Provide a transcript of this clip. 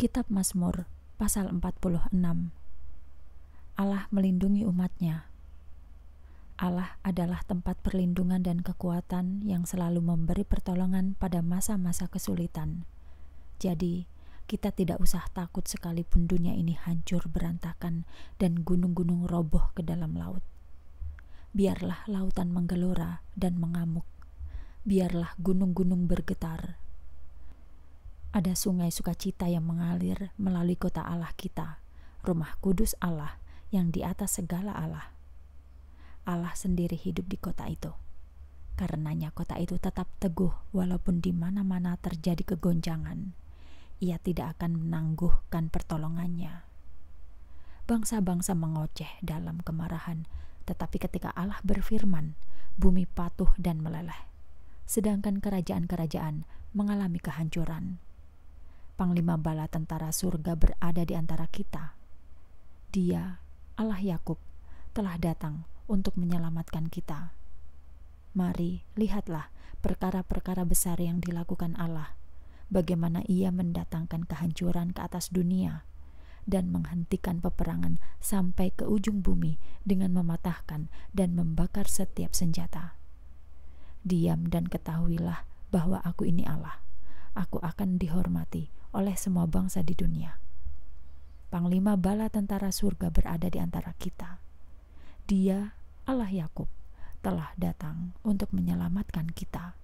Kitab Mazmur pasal 46 Allah melindungi umatnya Allah adalah tempat perlindungan dan kekuatan yang selalu memberi pertolongan pada masa-masa kesulitan. Jadi, kita tidak usah takut sekalipun dunia ini hancur berantakan dan gunung-gunung roboh ke dalam laut. Biarlah lautan menggelora dan mengamuk. Biarlah gunung-gunung bergetar ada sungai sukacita yang mengalir melalui kota Allah kita, rumah kudus Allah yang di atas segala Allah. Allah sendiri hidup di kota itu. Karenanya kota itu tetap teguh walaupun di mana-mana terjadi kegoncangan. Ia tidak akan menangguhkan pertolongannya. Bangsa-bangsa mengoceh dalam kemarahan, tetapi ketika Allah berfirman, bumi patuh dan meleleh. Sedangkan kerajaan-kerajaan mengalami kehancuran. Panglima bala tentara surga berada di antara kita. Dia, Allah Yakub, telah datang untuk menyelamatkan kita. Mari, lihatlah perkara-perkara besar yang dilakukan Allah, bagaimana Ia mendatangkan kehancuran ke atas dunia dan menghentikan peperangan sampai ke ujung bumi dengan mematahkan dan membakar setiap senjata. Diam dan ketahuilah bahwa aku ini Allah. Aku akan dihormati oleh semua bangsa di dunia. Panglima bala tentara surga berada di antara kita. Dia, Allah Yakub, telah datang untuk menyelamatkan kita.